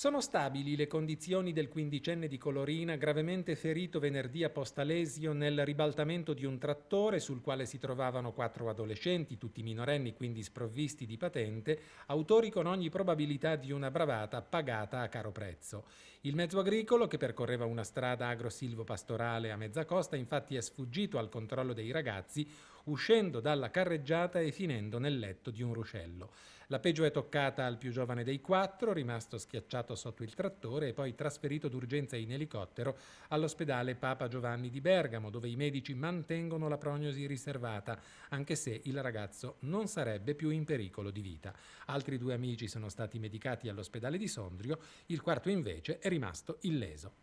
Sono stabili le condizioni del quindicenne di Colorina gravemente ferito venerdì a Postalesio nel ribaltamento di un trattore sul quale si trovavano quattro adolescenti, tutti minorenni quindi sprovvisti di patente, autori con ogni probabilità di una bravata pagata a caro prezzo. Il mezzo agricolo che percorreva una strada agrosilvo-pastorale a mezza costa infatti è sfuggito al controllo dei ragazzi uscendo dalla carreggiata e finendo nel letto di un ruscello. La peggio è toccata al più giovane dei quattro, rimasto schiacciato sotto il trattore e poi trasferito d'urgenza in elicottero all'ospedale Papa Giovanni di Bergamo, dove i medici mantengono la prognosi riservata, anche se il ragazzo non sarebbe più in pericolo di vita. Altri due amici sono stati medicati all'ospedale di Sondrio, il quarto invece è rimasto illeso.